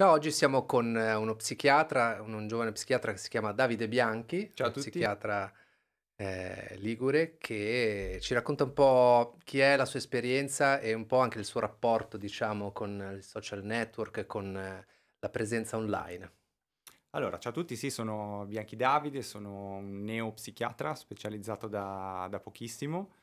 Ciao, oggi siamo con eh, uno psichiatra, un, un giovane psichiatra che si chiama Davide Bianchi, Ciao a tutti. psichiatra eh, ligure, che ci racconta un po' chi è la sua esperienza e un po' anche il suo rapporto, diciamo, con il social network, con eh, la presenza online. Allora, ciao a tutti, sì, sono Bianchi Davide, sono un neopsichiatra specializzato da, da pochissimo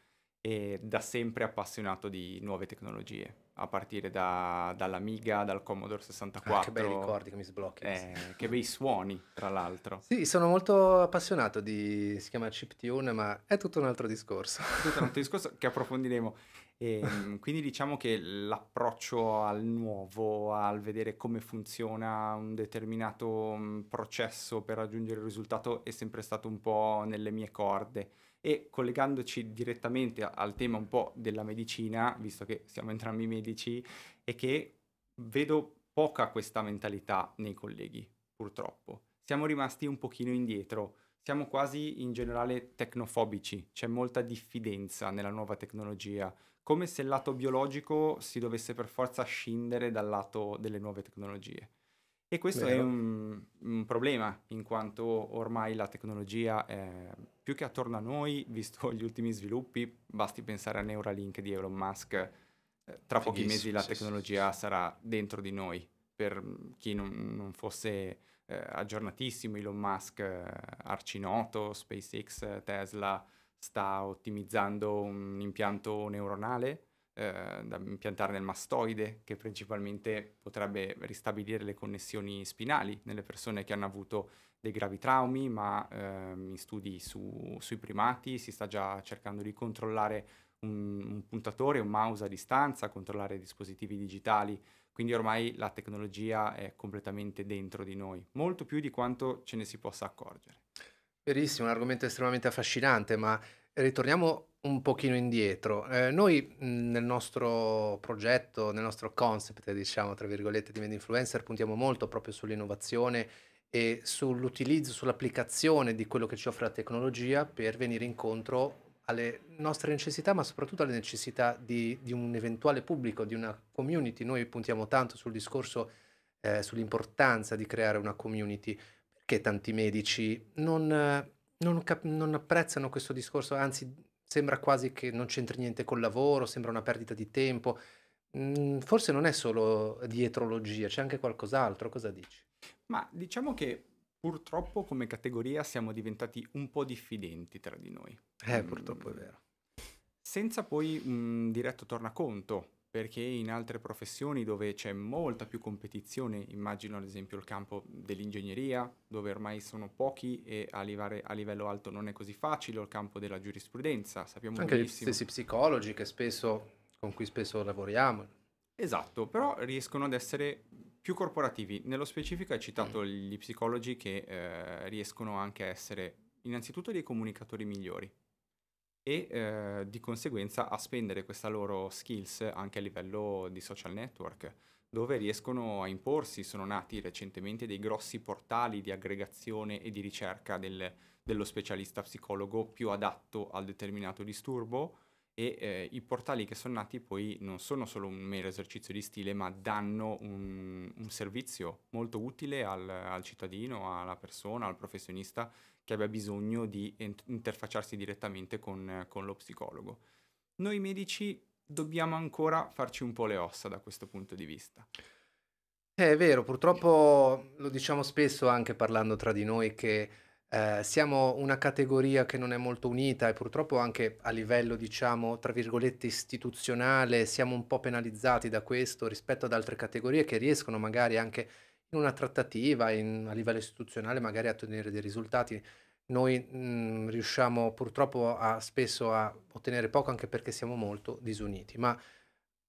e da sempre appassionato di nuove tecnologie a partire da, dall'Amiga, dal Commodore 64. Ah, che bei ricordi che mi sblocchi. Eh, che bei suoni, tra l'altro. Sì, sono molto appassionato di... si chiama Chip Tune, ma è tutto un altro discorso. È tutto un altro discorso che approfondiremo. E, ehm, quindi diciamo che l'approccio al nuovo, al vedere come funziona un determinato mm, processo per raggiungere il risultato è sempre stato un po' nelle mie corde. E collegandoci direttamente al tema un po' della medicina, visto che siamo entrambi medici, è che vedo poca questa mentalità nei colleghi, purtroppo. Siamo rimasti un pochino indietro, siamo quasi in generale tecnofobici, c'è molta diffidenza nella nuova tecnologia, come se il lato biologico si dovesse per forza scindere dal lato delle nuove tecnologie. E questo Vero. è un, un, problema, in quanto ormai la tecnologia, è, più che attorno a noi, visto gli ultimi sviluppi, basti pensare a Neuralink di Elon Musk, eh, tra pochi mesi la tecnologia sì, sì. sarà dentro di noi. Per chi non, non fosse eh, aggiornatissimo, Elon Musk, eh, arcinoto, SpaceX, Tesla, sta ottimizzando un impianto neuronale eh, da impiantare nel mastoide, che principalmente potrebbe ristabilire le connessioni spinali nelle persone che hanno avuto dei gravi traumi, ma eh, in studi su, sui primati si sta già cercando di controllare un, un puntatore, un mouse a distanza, controllare dispositivi digitali, quindi ormai la tecnologia è completamente dentro di noi, molto più di quanto ce ne si possa accorgere. Verissimo, un argomento estremamente affascinante, ma ritorniamo un pochino indietro. Eh, noi mhmm, nel nostro progetto, nel nostro concept, diciamo, tra virgolette, di Made Influencer, puntiamo molto proprio sull'innovazione e sull'utilizzo, sull'applicazione di quello che ci offre la tecnologia per venire incontro alle nostre necessità, ma soprattutto alle necessità di, di un eventuale pubblico, di una community. Noi puntiamo tanto sul discorso, eh, sull'importanza di creare una community, perché tanti medici non non, cap- non apprezzano questo discorso, anzi sembra quasi che non c'entri niente col lavoro, sembra una perdita di tempo. Mm, forse non è solo dietrologia, c'è anche qualcos'altro, cosa dici? Ma diciamo che purtroppo come categoria siamo diventati un po' diffidenti tra di noi. Eh, mm. purtroppo mm. è vero. Senza poi un mm, diretto tornaconto perché in altre professioni dove c'è molta più competizione, immagino ad esempio il campo dell'ingegneria, dove ormai sono pochi e arrivare a livello alto non è così facile, o il campo della giurisprudenza, sappiamo Anche benissimo. gli stessi psicologi spesso, con cui spesso lavoriamo. Esatto, però riescono ad essere più corporativi. Nello specifico hai citato mm. gli psicologi che eh, riescono anche a essere innanzitutto dei comunicatori migliori, e eh, di conseguenza a spendere questa loro skills anche a livello di social network dove riescono a imporsi. Sono nati recentemente dei grossi portali di aggregazione e di ricerca del, dello specialista psicologo più adatto al determinato disturbo e eh, i portali che sono nati poi non sono solo un mero esercizio di stile, ma danno un, un servizio molto utile al, al cittadino, alla persona, al professionista che abbia bisogno di interfacciarsi direttamente con, con lo psicologo. Noi medici dobbiamo ancora farci un po' le ossa da questo punto di vista. Eh, è vero, purtroppo lo diciamo spesso anche parlando tra di noi che eh, siamo una categoria che non è molto unita e purtroppo anche a livello, diciamo, tra virgolette istituzionale siamo un po' penalizzati da questo rispetto ad altre categorie che riescono magari anche in una trattativa, in, a livello istituzionale magari a ottenere dei risultati noi mh, mhmm, riusciamo purtroppo a, spesso a ottenere poco anche perché siamo molto disuniti. Ma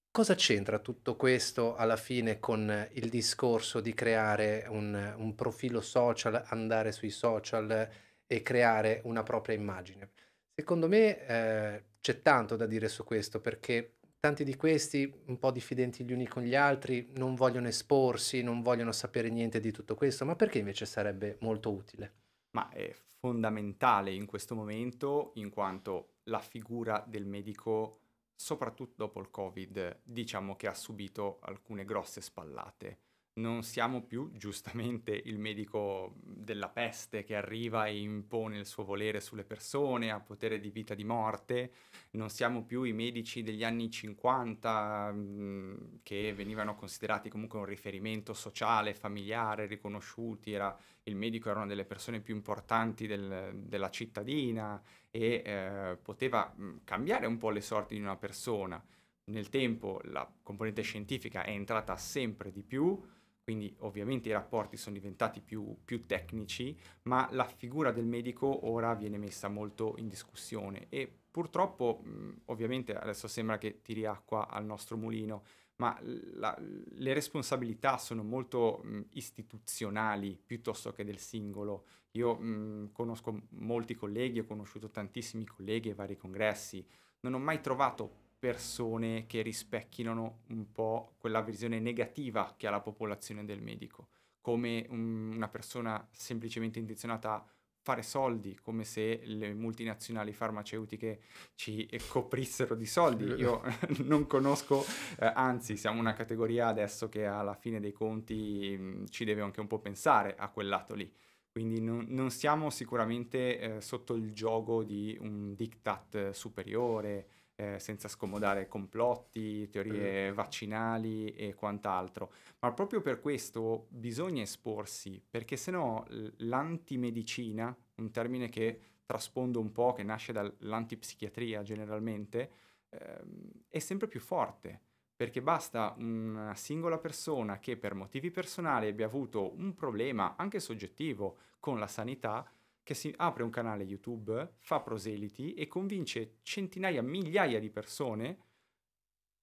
cosa c'entra tutto questo alla fine con il discorso di creare un, un profilo social, andare sui social e creare una propria immagine? Secondo me eh, c'è tanto da dire su questo perché tanti di questi, un po' diffidenti gli uni con gli altri, non vogliono esporsi, non vogliono sapere niente di tutto questo, ma perché invece sarebbe molto utile? ma è fondamentale in questo momento in quanto la figura del medico, soprattutto dopo il Covid, diciamo che ha subito alcune grosse spallate. Non siamo più giustamente il medico della peste che arriva e impone il suo volere sulle persone, ha potere di vita e di morte, non siamo più i medici degli anni 50 mh, mm, che venivano considerati comunque un riferimento sociale, familiare, riconosciuti, era il medico era una delle persone più importanti del, della cittadina e eh, poteva mm, cambiare un po' le sorti di una persona. Nel tempo la componente scientifica è entrata sempre di più, quindi ovviamente i rapporti sono diventati più, più tecnici, ma la figura del medico ora viene messa molto in discussione e purtroppo, mm, ovviamente adesso sembra che tiri acqua al nostro mulino, ma la, le responsabilità sono molto mh, istituzionali piuttosto che del singolo. Io mh, conosco molti colleghi, ho conosciuto tantissimi colleghi ai vari congressi, non ho mai trovato persone che rispecchino un po' quella visione negativa che ha la popolazione del medico, come un, una persona semplicemente intenzionata a fare soldi, come se le multinazionali farmaceutiche ci coprissero di soldi. Io non conosco, eh, anzi siamo una categoria adesso che alla fine dei conti mh, mm, ci deve anche un po' pensare a quel lato lì. Quindi non, non siamo sicuramente eh, sotto il gioco di un diktat eh, superiore eh, senza scomodare complotti, teorie mm. vaccinali e quant'altro. Ma proprio per questo bisogna esporsi, perché sennò l'antimedicina, un termine che traspondo un po', che nasce dall'antipsichiatria generalmente, ehm, è sempre più forte perché basta una singola persona che per motivi personali abbia avuto un problema anche soggettivo con la sanità che si apre un canale YouTube, fa proseliti e convince centinaia, migliaia di persone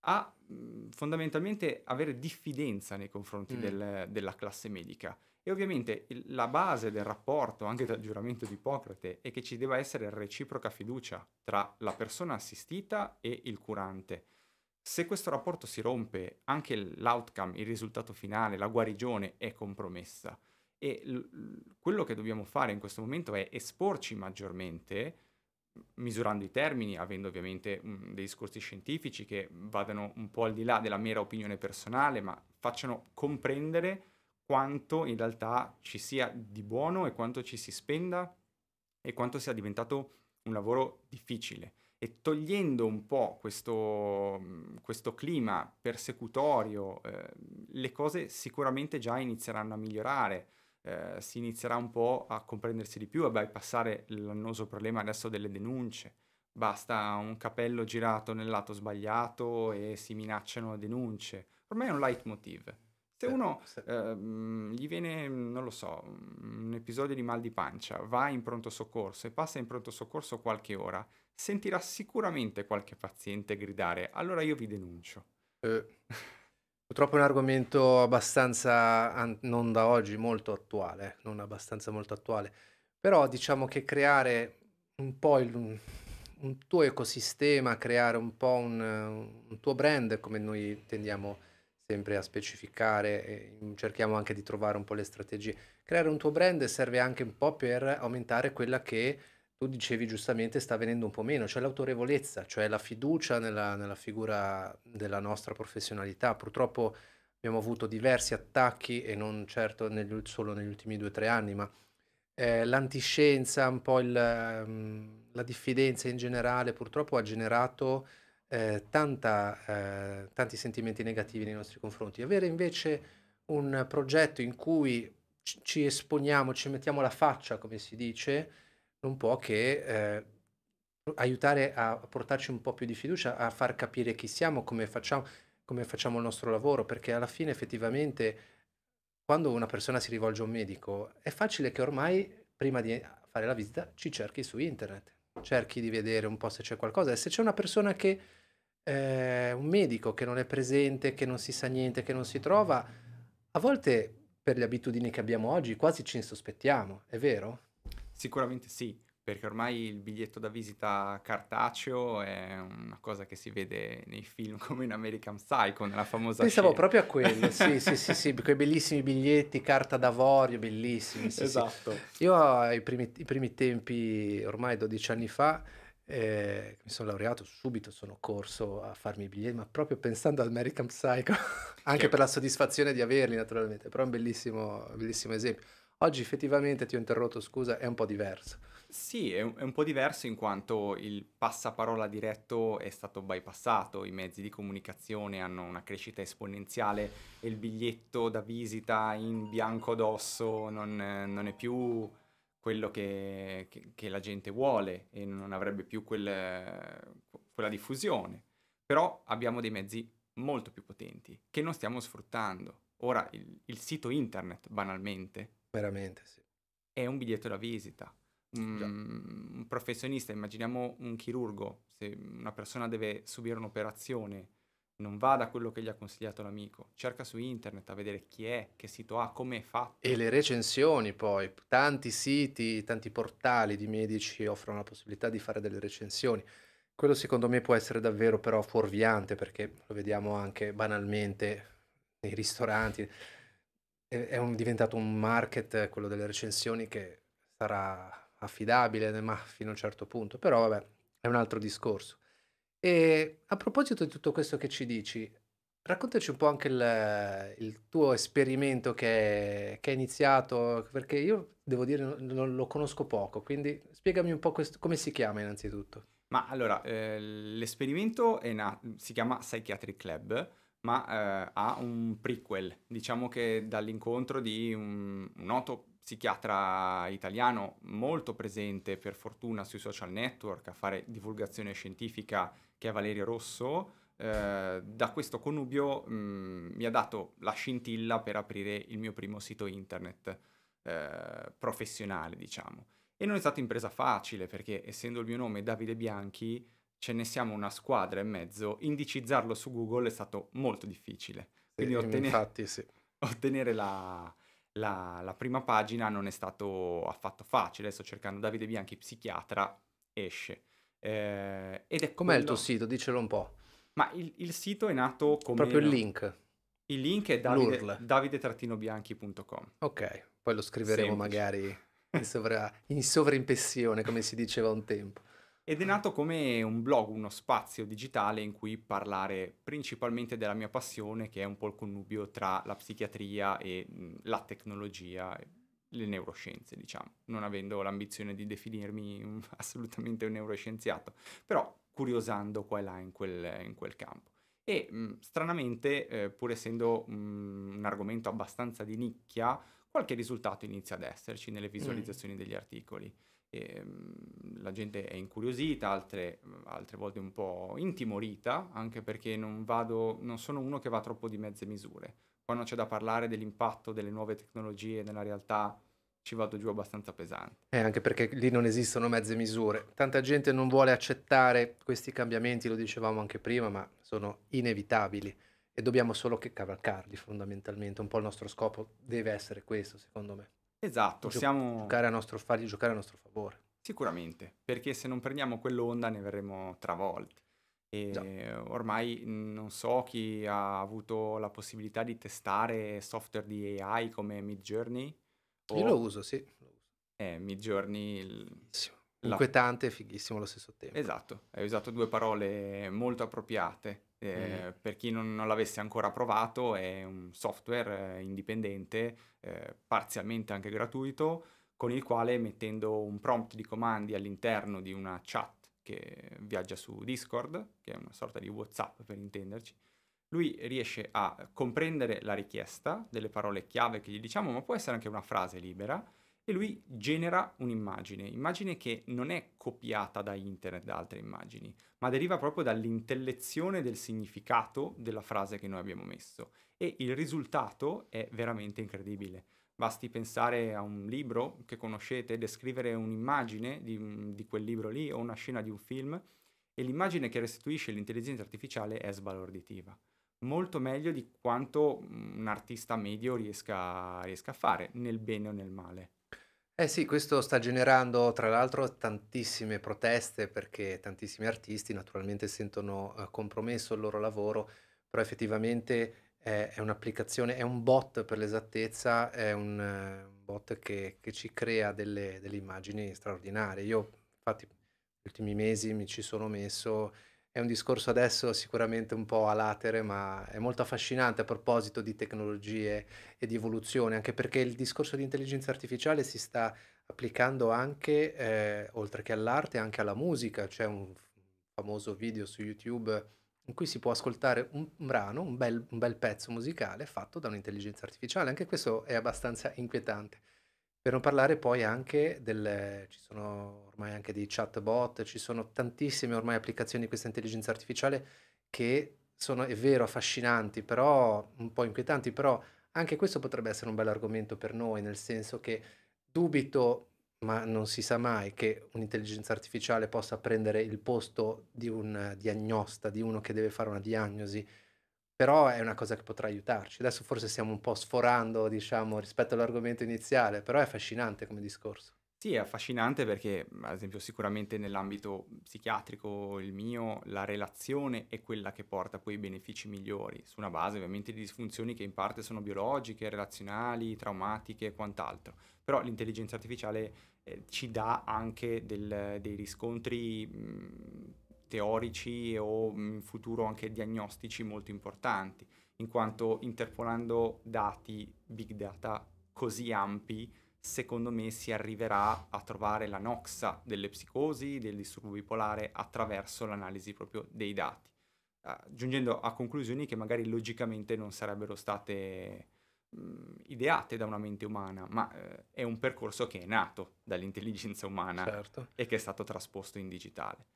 a mm, fondamentalmente avere diffidenza nei confronti mm. del, della classe medica. E ovviamente il, la base del rapporto, anche dal giuramento di Ippocrate, è che ci debba essere reciproca fiducia tra la persona assistita e il curante. Se questo rapporto si rompe, anche l'outcome, il risultato finale, la guarigione è compromessa. E l- quello che dobbiamo fare in questo momento è esporci maggiormente, misurando i termini, avendo ovviamente mh, mm, dei discorsi scientifici che vadano un po' al di là della mera opinione personale, ma facciano comprendere quanto in realtà ci sia di buono e quanto ci si spenda e quanto sia diventato un lavoro difficile. E togliendo un po' questo, mm, questo clima persecutorio, eh, le cose sicuramente già inizieranno a migliorare eh, si inizierà un po' a comprendersi di più e bypassare l'annoso problema adesso delle denunce. Basta un capello girato nel lato sbagliato e si minacciano denunce. Ormai è un leitmotiv. Se uno eh, gli viene, non lo so, un episodio di mal di pancia, va in pronto soccorso e passa in pronto soccorso qualche ora, sentirà sicuramente qualche paziente gridare allora io vi denuncio. Eh. Purtroppo è un argomento abbastanza, non da oggi, molto attuale, non abbastanza molto attuale, però diciamo che creare un po' il, un tuo ecosistema, creare un po' un, un, tuo brand, come noi tendiamo sempre a specificare, cerchiamo anche di trovare un po' le strategie, creare un tuo brand serve anche un po' per aumentare quella che tu dicevi giustamente, sta venendo un po' meno, cioè l'autorevolezza, cioè la fiducia nella, nella figura della nostra professionalità. Purtroppo abbiamo avuto diversi attacchi, e non certo negli, solo negli ultimi due o tre anni, ma eh, l'antiscienza, un po' il, ehm, la diffidenza in generale, purtroppo ha generato eh, tanta, eh, tanti sentimenti negativi nei nostri confronti. Avere invece un progetto in cui ci esponiamo, ci mettiamo la faccia, come si dice, un po' che eh, aiutare a portarci un po' più di fiducia, a far capire chi siamo, come facciamo, come facciamo il nostro lavoro, perché alla fine effettivamente quando una persona si rivolge a un medico è facile che ormai prima di fare la visita ci cerchi su internet, cerchi di vedere un po' se c'è qualcosa e se c'è una persona che, eh, un medico che non è presente, che non si sa niente, che non si trova, a volte per le abitudini che abbiamo oggi quasi ci insospettiamo, è vero? Sicuramente sì, perché ormai il biglietto da visita cartaceo è una cosa che si vede nei film come in American Psycho, nella famosa Pensavo scena. proprio a quello, sì, sì, sì, sì, quei bellissimi biglietti, carta d'avorio, bellissimi. Sì, esatto. Sì. Io ai primi, primi, tempi, ormai 12 anni fa, eh, mi sono laureato subito, sono corso a farmi i biglietti, ma proprio pensando all'American Psycho, anche che... per la soddisfazione di averli naturalmente, però è un bellissimo, bellissimo esempio Oggi effettivamente ti ho interrotto, scusa, è un po' diverso. Sì, è un, è un, po' diverso in quanto il passaparola diretto è stato bypassato, i mezzi di comunicazione hanno una crescita esponenziale e il biglietto da visita in bianco d'osso non, non è più quello che, che, che, la gente vuole e non avrebbe più quel, quella diffusione. Però abbiamo dei mezzi molto più potenti che non stiamo sfruttando. Ora il, il sito internet, banalmente, Veramente, sì. È un biglietto da visita. Mm, un professionista, immaginiamo un chirurgo, se una persona deve subire un'operazione, non va da quello che gli ha consigliato l'amico, cerca su internet a vedere chi è, che sito ha, come è fatto. E le recensioni poi, tanti siti, tanti portali di medici offrono la possibilità di fare delle recensioni. Quello secondo me può essere davvero però fuorviante perché lo vediamo anche banalmente nei ristoranti è un, diventato un market, eh, quello delle recensioni, che sarà affidabile, ma fino a un certo punto. Però vabbè, è un altro discorso. E a proposito di tutto questo che ci dici, raccontaci un po' anche il, il tuo esperimento che, che, è iniziato, perché io devo dire non, lo conosco poco, quindi spiegami un po' questo, come si chiama innanzitutto. Ma allora, eh, l'esperimento na- si chiama Psychiatric Club, ma eh, ha un prequel, diciamo che dall'incontro di un, un noto psichiatra italiano molto presente per fortuna sui social network a fare divulgazione scientifica che è Valerio Rosso, eh, da questo connubio mh, mm, mi ha dato la scintilla per aprire il mio primo sito internet eh, professionale, diciamo. E non è stata impresa facile perché essendo il mio nome Davide Bianchi, ce ne siamo una squadra e mezzo, indicizzarlo su Google è stato molto difficile. Quindi sì, ottenere, infatti, sì. ottenere la, la, la, prima pagina non è stato affatto facile. Sto cercando Davide Bianchi, psichiatra, esce. Eh, ed è Com'è quello... il tuo sito? Dicelo un po'. Ma il, il sito è nato come... Proprio il link. Il link è davide, davide-bianchi.com. Ok, poi lo scriveremo Semplice. magari in, sovra... in sovraimpressione, come si diceva un tempo. Ed è nato come un blog, uno spazio digitale in cui parlare principalmente della mia passione, che è un po' il connubio tra la psichiatria e la tecnologia, le neuroscienze, diciamo, non avendo l'ambizione di definirmi assolutamente un neuroscienziato, però curiosando qua e là in quel, in quel campo. E mh, stranamente, eh, pur essendo mh, un argomento abbastanza di nicchia, qualche risultato inizia ad esserci nelle mm. visualizzazioni mm. degli articoli. E, ehm, la gente è incuriosita, altre, altre, volte un po' intimorita, anche perché non, vado, non sono uno che va troppo di mezze misure. Quando c'è da parlare dell'impatto delle nuove tecnologie nella realtà, ci vado giù abbastanza pesante. Eh, anche perché lì non esistono mezze misure. Tanta gente non vuole accettare questi cambiamenti, lo dicevamo anche prima, ma sono inevitabili e dobbiamo solo che cavalcarli fondamentalmente, un po' il nostro scopo deve essere questo secondo me. Esatto, Gio- siamo... Giocare a nostro, fargli giocare a nostro favore. Sicuramente, perché se non prendiamo quell'onda ne verremo travolti. E ormai non so chi ha avuto la possibilità di testare software di AI come Midjourney. O... Io lo uso, sì. Eh, Midjourney... Il... Inquietante e fighissimo allo stesso tempo. Esatto, hai usato due parole molto appropriate. Mm. Eh, mm. Per chi non, non, l'avesse ancora provato è un software eh, indipendente, eh, parzialmente anche gratuito, con il quale mettendo un prompt di comandi all'interno di una chat che viaggia su Discord, che è una sorta di Whatsapp per intenderci, lui riesce a comprendere la richiesta delle parole chiave che gli diciamo, ma può essere anche una frase libera, e lui genera un'immagine, immagine che non è copiata da internet, da altre immagini, ma deriva proprio dall'intellezione del significato della frase che noi abbiamo messo e il risultato è veramente incredibile. Basti pensare a un libro che conoscete, descrivere un'immagine di, di quel libro lì o una scena di un film e l'immagine che restituisce l'intelligenza artificiale è sbalorditiva molto meglio di quanto un artista medio riesca, riesca, a fare, nel bene o nel male. Eh sì, questo sta generando tra l'altro tantissime proteste perché tantissimi artisti naturalmente sentono eh, compromesso il loro lavoro, però effettivamente eh, è un'applicazione, è un bot per l'esattezza, è un, eh, bot che, che, ci crea delle, delle immagini straordinarie. Io infatti negli ultimi mesi mi ci sono messo è un discorso adesso sicuramente un po' a latere, ma è molto affascinante a proposito di tecnologie e di evoluzione, anche perché il discorso di intelligenza artificiale si sta applicando anche, eh, oltre che all'arte, anche alla musica. C'è un famoso video su YouTube in cui si può ascoltare un brano, un bel, un bel pezzo musicale fatto da un'intelligenza artificiale. Anche questo è abbastanza inquietante. Per non parlare poi anche del... ci sono ormai anche dei chatbot, ci sono tantissime ormai applicazioni di questa intelligenza artificiale che sono, è vero, affascinanti, però un po' inquietanti, però anche questo potrebbe essere un bel argomento per noi, nel senso che dubito, ma non si sa mai, che un'intelligenza artificiale possa prendere il posto di un diagnosta, di uno che deve fare una diagnosi però è una cosa che potrà aiutarci. Adesso forse stiamo un po' sforando, diciamo, rispetto all'argomento iniziale, però è affascinante come discorso. Sì, è affascinante perché, mhmm, ad esempio, sicuramente nell'ambito psichiatrico, il mio, la relazione è quella che porta poi benefici migliori, su una base ovviamente di disfunzioni che in parte sono biologiche, relazionali, traumatiche e quant'altro. Però l'intelligenza artificiale eh, ci dà anche del, dei riscontri mh, mhmm, teorici o mm, in futuro anche diagnostici molto importanti, in quanto interpolando dati big data così ampi, secondo me si arriverà a trovare la noxa delle psicosi, del disturbo bipolare attraverso l'analisi proprio dei dati, ah, giungendo a conclusioni che magari logicamente non sarebbero state mm, ideate da una mente umana, ma eh, è un percorso che è nato dall'intelligenza umana certo. e che è stato trasposto in digitale.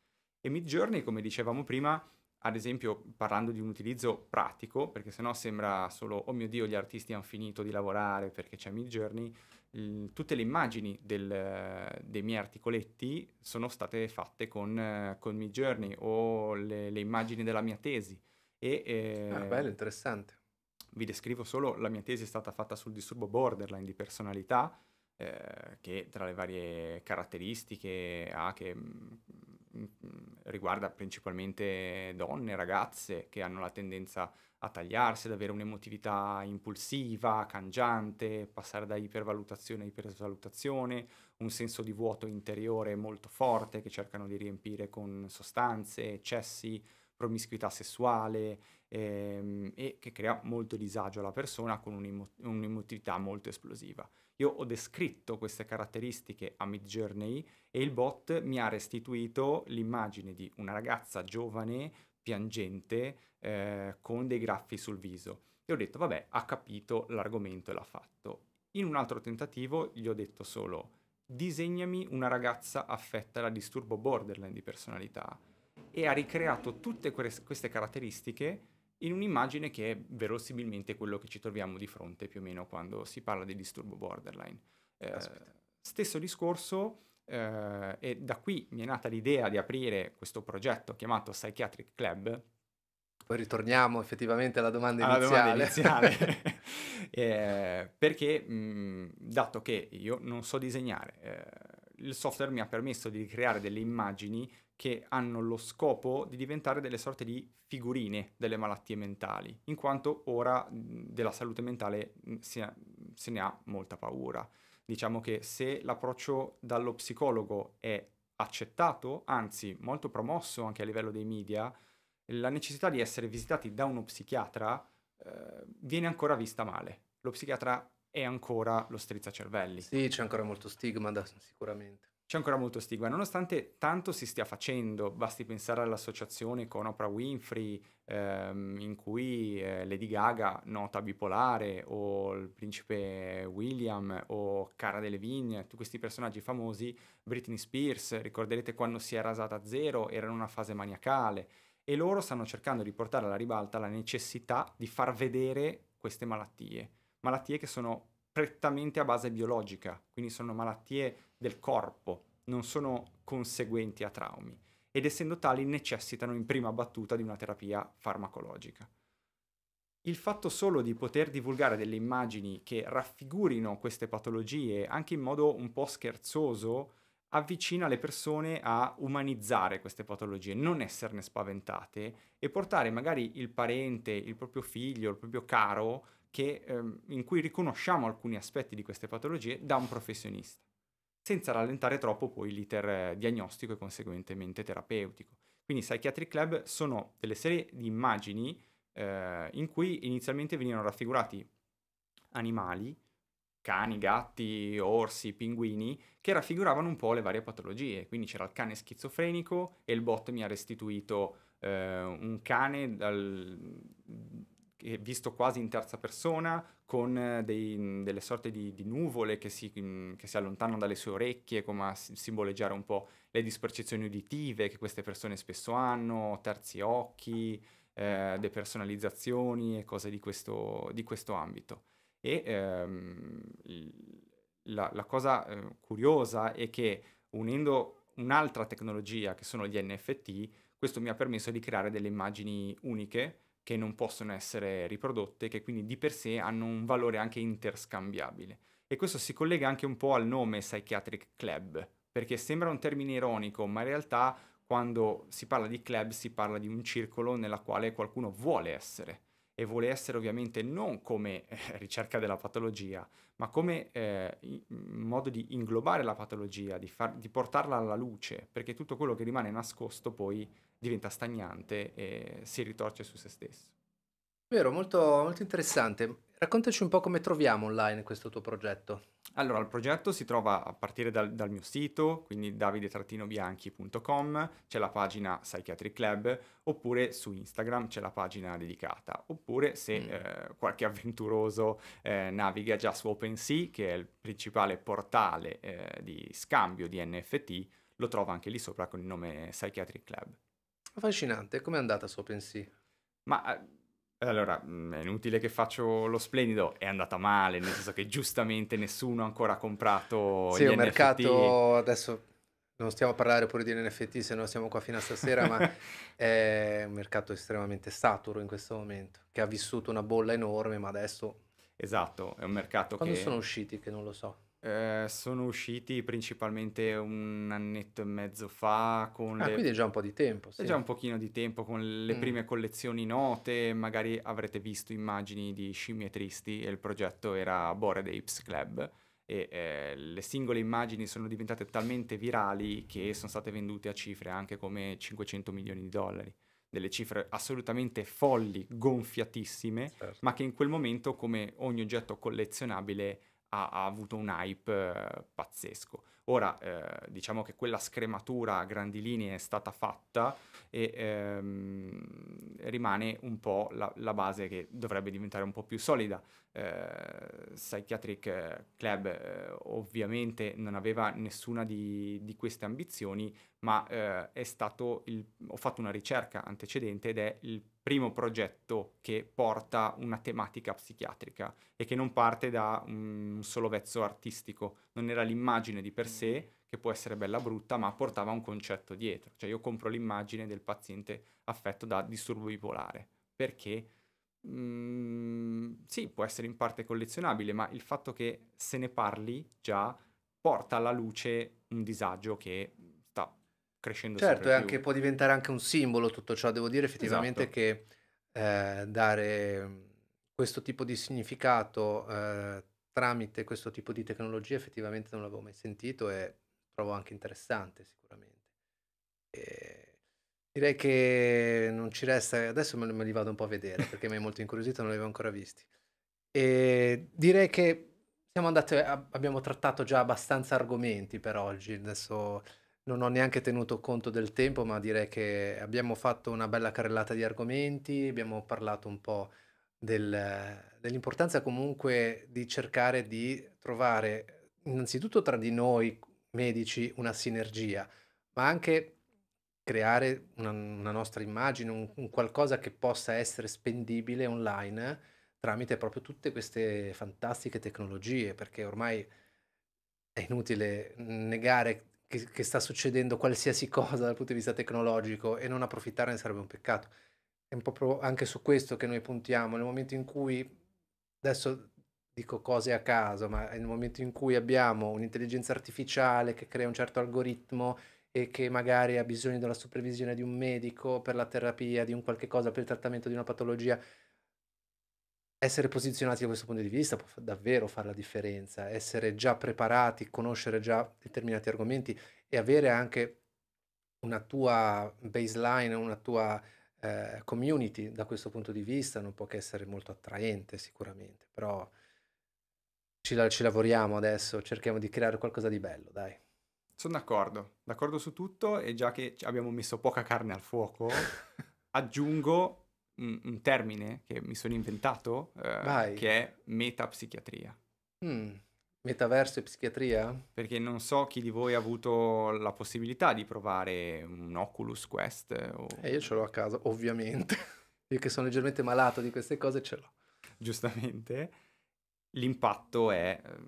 E Mid Journey, come dicevamo prima, ad esempio parlando di un utilizzo pratico, perché sennò sembra solo, oh mio Dio, gli artisti hanno finito di lavorare perché c'è Mid Journey, tutte le immagini del, dei miei articoletti sono state fatte con, con Mid Journey o le, le immagini della mia tesi. E, eh, ah, bello, interessante. Vi descrivo solo, la mia tesi è stata fatta sul disturbo borderline di personalità, eh, che tra le varie caratteristiche ha, che mm, Mm, riguarda principalmente donne, ragazze che hanno la tendenza a tagliarsi, ad avere un'emotività impulsiva, cangiante, passare da ipervalutazione a ipersvalutazione, un senso di vuoto interiore molto forte che cercano di riempire con sostanze, eccessi, promiscuità sessuale ehm, e che crea molto disagio alla persona con un'emo- un'emotività molto esplosiva. Io ho descritto queste caratteristiche a Mid Journey e il bot mi ha restituito l'immagine di una ragazza giovane, piangente, eh, con dei graffi sul viso. E ho detto, vabbè, ha capito l'argomento e l'ha fatto. In un altro tentativo gli ho detto solo, disegnami una ragazza affetta da disturbo borderline di personalità e ha ricreato tutte queste caratteristiche in un'immagine che è verosimilmente quello che ci troviamo di fronte più o meno quando si parla di disturbo borderline. Eh, stesso discorso, eh, e da qui mi è nata l'idea di aprire questo progetto chiamato Psychiatric Club. Poi ritorniamo effettivamente alla domanda alla iniziale. Domanda iniziale. eh, perché, mh, mm, dato che io non so disegnare, eh, il software mi ha permesso di creare delle immagini che hanno lo scopo di diventare delle sorte di figurine delle malattie mentali, in quanto ora della salute mentale se ne ha molta paura. Diciamo che se l'approccio dallo psicologo è accettato, anzi molto promosso anche a livello dei media, la necessità di essere visitati da uno psichiatra eh, viene ancora vista male. Lo psichiatra è ancora lo strizzacervelli. Sì, c'è ancora molto stigma, da, sicuramente. C'è ancora molto stigma, nonostante tanto si stia facendo, basti pensare all'associazione con Oprah Winfrey, ehm, in cui eh, Lady Gaga nota bipolare, o il principe William, o Cara delle Vigne, tutti questi personaggi famosi, Britney Spears, ricorderete quando si è rasata a zero, era in una fase maniacale, e loro stanno cercando di portare alla ribalta la necessità di far vedere queste malattie malattie che sono prettamente a base biologica, quindi sono malattie del corpo, non sono conseguenti a traumi ed essendo tali necessitano in prima battuta di una terapia farmacologica. Il fatto solo di poter divulgare delle immagini che raffigurino queste patologie anche in modo un po' scherzoso avvicina le persone a umanizzare queste patologie, non esserne spaventate e portare magari il parente, il proprio figlio, il proprio caro che, ehm, in cui riconosciamo alcuni aspetti di queste patologie da un professionista, senza rallentare troppo poi l'iter eh, diagnostico e conseguentemente terapeutico. Quindi Psychiatric Club sono delle serie di immagini eh, in cui inizialmente venivano raffigurati animali, cani, gatti, orsi, pinguini, che raffiguravano un po' le varie patologie. Quindi c'era il cane schizofrenico e il bot mi ha restituito eh, un cane dal, visto quasi in terza persona, con eh, dei, delle sorte di, di nuvole che si, che si, allontanano dalle sue orecchie, come a simboleggiare un po' le dispercezioni uditive che queste persone spesso hanno, terzi occhi, eh, depersonalizzazioni e cose di questo, di questo ambito. E ehm, la, la, cosa eh, curiosa è che unendo un'altra tecnologia che sono gli NFT, questo mi ha permesso di creare delle immagini uniche, che non possono essere riprodotte, che quindi di per sé hanno un valore anche interscambiabile. E questo si collega anche un po' al nome Psychiatric Club, perché sembra un termine ironico, ma in realtà quando si parla di club si parla di un circolo nella quale qualcuno vuole essere e vuole essere ovviamente non come eh, ricerca della patologia, ma come eh, modo di inglobare la patologia, di, far, di, portarla alla luce, perché tutto quello che rimane nascosto poi diventa stagnante e si ritorce su se stesso. Vero, molto, molto interessante. Raccontaci un po' come troviamo online questo tuo progetto. Allora, il progetto si trova a partire dal, dal mio sito, quindi davide-bianchi.com, c'è la pagina Psychiatric Club, oppure su Instagram c'è la pagina dedicata, oppure se mm. eh, qualche avventuroso eh, naviga già su OpenSea, che è il principale portale eh, di scambio di NFT, lo trova anche lì sopra con il nome Psychiatric Club. Affascinante, com'è andata su OpenSea? Ma eh, allora, mm, è inutile che faccio lo splendido, è andata male, nel senso che giustamente nessuno ancora ha comprato sì, gli NFT. Sì, un mercato, adesso non stiamo a parlare pure di NFT, se no siamo qua fino a stasera, ma è un mercato estremamente saturo in questo momento, che ha vissuto una bolla enorme, ma adesso... Esatto, è un mercato Quando che... Quando sono usciti, che non lo so. Eh, sono usciti principalmente un annetto e mezzo fa con ah, le... quindi è già un po' di tempo sì. è già un pochino di tempo con le mm. prime collezioni note magari avrete visto immagini di scimmie tristi e il progetto era Bored Apes Club e eh, le singole immagini sono diventate talmente virali che sono state vendute a cifre anche come 500 milioni di dollari delle cifre assolutamente folli, gonfiatissime, certo. ma che in quel momento, come ogni oggetto collezionabile, ha, ha avuto un hype eh, pazzesco. Ora, eh, diciamo che quella scrematura a grandi linee è stata fatta e ehm, rimane un po' la, la, base che dovrebbe diventare un po' più solida. Eh, Psychiatric Club eh, ovviamente non aveva nessuna di, di queste ambizioni, ma eh, è stato il, ho fatto una ricerca antecedente ed è il primo progetto che porta una tematica psichiatrica e che non parte da un solo vezzo artistico, non era l'immagine di per sé che può essere bella o brutta, ma portava un concetto dietro, cioè io compro l'immagine del paziente affetto da disturbo bipolare, perché mh, mm, sì, può essere in parte collezionabile, ma il fatto che se ne parli già porta alla luce un disagio che sta crescendo certo, e anche può diventare anche un simbolo tutto ciò. Devo dire effettivamente esatto. che eh, dare mm, questo tipo di significato eh, tramite questo tipo di tecnologia effettivamente non l'avevo mai sentito e trovo anche interessante sicuramente. E Direi che non ci resta, adesso me, me li vado un po' a vedere perché mi è molto incuriosito, non li avevo ancora visti. E direi che siamo andati, a, abbiamo trattato già abbastanza argomenti per oggi, adesso non ho neanche tenuto conto del tempo, ma direi che abbiamo fatto una bella carrellata di argomenti, abbiamo parlato un po' del, dell'importanza comunque di cercare di trovare innanzitutto tra di noi medici una sinergia, ma anche creare una, una nostra immagine, un, un, qualcosa che possa essere spendibile online tramite proprio tutte queste fantastiche tecnologie, perché ormai è inutile negare che, che sta succedendo qualsiasi cosa dal punto di vista tecnologico e non approfittarne sarebbe un peccato. È un po' anche su questo che noi puntiamo, nel momento in cui, adesso dico cose a caso, ma nel momento in cui abbiamo un'intelligenza artificiale che crea un certo algoritmo, e che magari ha bisogno della supervisione di un medico per la terapia, di un qualche cosa, per il trattamento di una patologia, essere posizionati da questo punto di vista può davvero fare la differenza, essere già preparati, conoscere già determinati argomenti e avere anche una tua baseline, una tua eh, community da questo punto di vista non può che essere molto attraente sicuramente, però ci, la- ci lavoriamo adesso, cerchiamo di creare qualcosa di bello, dai. Sono d'accordo, d'accordo su tutto e già che abbiamo messo poca carne al fuoco, aggiungo un, un, termine che mi sono inventato eh, che è metapsichiatria. Mm. Metaverso e psichiatria? Perché non so chi di voi ha avuto la possibilità di provare un Oculus Quest. O... Eh, io ce l'ho a casa, ovviamente. io che sono leggermente malato di queste cose ce l'ho. Giustamente. L'impatto è ehm,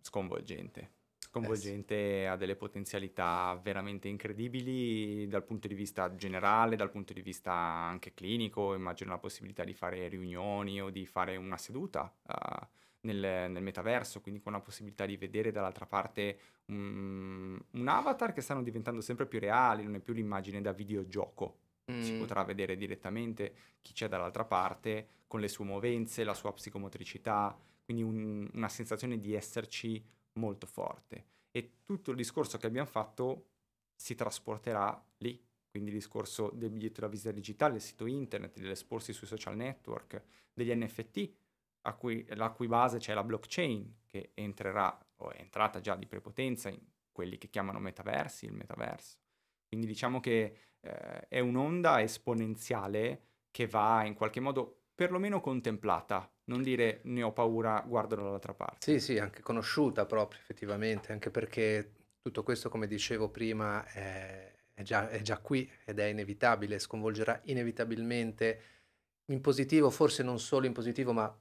sconvolgente Sconvolgente, eh ha delle potenzialità veramente incredibili dal punto di vista generale, dal punto di vista anche clinico, immagino la possibilità di fare riunioni o di fare una seduta uh, nel, nel, metaverso, quindi con la possibilità di vedere dall'altra parte um, un avatar che stanno diventando sempre più reali, non è più l'immagine da videogioco, si mm. potrà vedere direttamente chi c'è dall'altra parte con le sue movenze, la sua psicomotricità, quindi un, una sensazione di esserci molto forte e tutto il discorso che abbiamo fatto si trasporterà lì, quindi il discorso del biglietto da visita digitale, del sito internet, esporsi sui social network, degli NFT, a cui, la cui base c'è la blockchain che entrerà o è entrata già di prepotenza in quelli che chiamano metaversi, il metaverso. Quindi diciamo che eh, è un'onda esponenziale che va in qualche modo perlomeno contemplata non dire ne ho paura, guardalo dall'altra parte. Sì, sì, anche conosciuta proprio effettivamente, anche perché tutto questo, come dicevo prima, è, è, già, è già, qui ed è inevitabile, sconvolgerà inevitabilmente in positivo, forse non solo in positivo, ma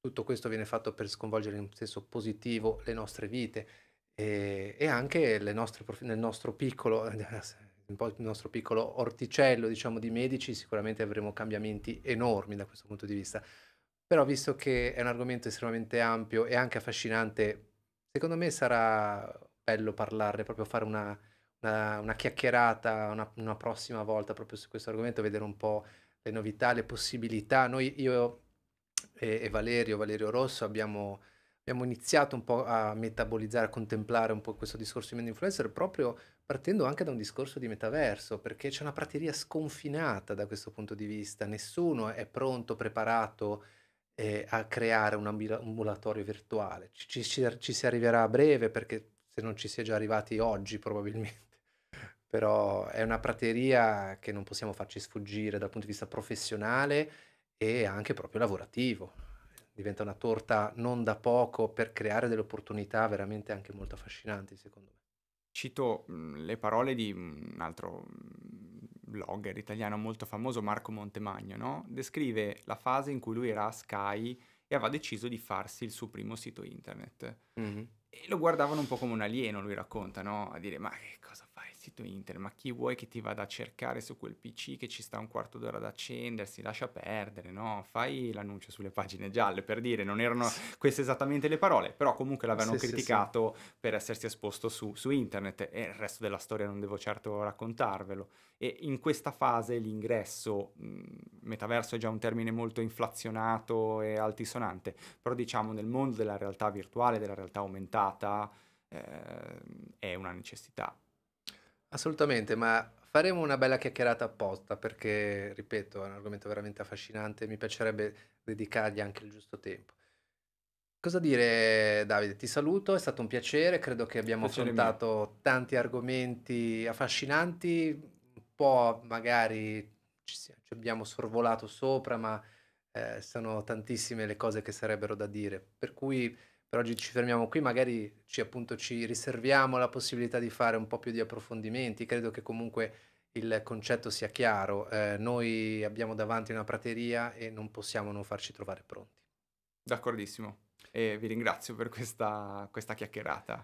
tutto questo viene fatto per sconvolgere in senso positivo le nostre vite e, e anche nostre, nel nostro piccolo un po' il nostro piccolo orticello diciamo di medici sicuramente avremo cambiamenti enormi da questo punto di vista però visto che è un argomento estremamente ampio e anche affascinante, secondo me sarà bello parlarne, proprio fare una, una, una chiacchierata una, una, prossima volta proprio su questo argomento, vedere un po' le novità, le possibilità. Noi, io e, e Valerio, Valerio Rosso, abbiamo, abbiamo, iniziato un po' a metabolizzare, a contemplare un po' questo discorso di meno influencer proprio partendo anche da un discorso di metaverso, perché c'è una prateria sconfinata da questo punto di vista. Nessuno è pronto, preparato eh, a creare un ambulatorio virtuale. Ci, ci, ci si arriverà a breve perché se non ci si è già arrivati oggi probabilmente però è una prateria che non possiamo farci sfuggire dal punto di vista professionale e anche proprio lavorativo. Diventa una torta non da poco per creare delle opportunità veramente anche molto affascinanti, secondo me. Cito mhmm, le parole di un altro mhmm, blogger italiano molto famoso Marco Montemagno, no? descrive la fase in cui lui era a Sky e aveva deciso di farsi il suo primo sito internet. Mm-hmm. E lo guardavano un po' come un alieno, lui racconta, no? a dire ma che cosa sito internet, ma chi vuoi che ti vada a cercare su quel PC che ci sta un quarto d'ora ad accendersi, lascia perdere, no? Fai l'annuncio sulle pagine gialle per dire, non erano queste esattamente le parole, però comunque l'avevano sì, criticato sì, sì. per essersi esposto su, su, internet e il resto della storia non devo certo raccontarvelo. E in questa fase l'ingresso, mh, mm, metaverso è già un termine molto inflazionato e altisonante, però diciamo nel mondo della realtà virtuale, della realtà aumentata, ehm, è una necessità Assolutamente, ma faremo una bella chiacchierata apposta perché, ripeto, è un argomento veramente affascinante e mi piacerebbe dedicargli anche il giusto tempo. Cosa dire Davide? Ti saluto, è stato un piacere, credo che abbiamo piacere affrontato mio. tanti argomenti affascinanti, un po' magari ci, ci abbiamo sorvolato sopra, ma eh, sono tantissime le cose che sarebbero da dire, per cui per oggi ci fermiamo qui, magari ci, appunto, ci riserviamo la possibilità di fare un po' più di approfondimenti, credo che comunque il concetto sia chiaro, eh, noi abbiamo davanti una prateria e non possiamo non farci trovare pronti. D'accordissimo e vi ringrazio per questa, questa chiacchierata.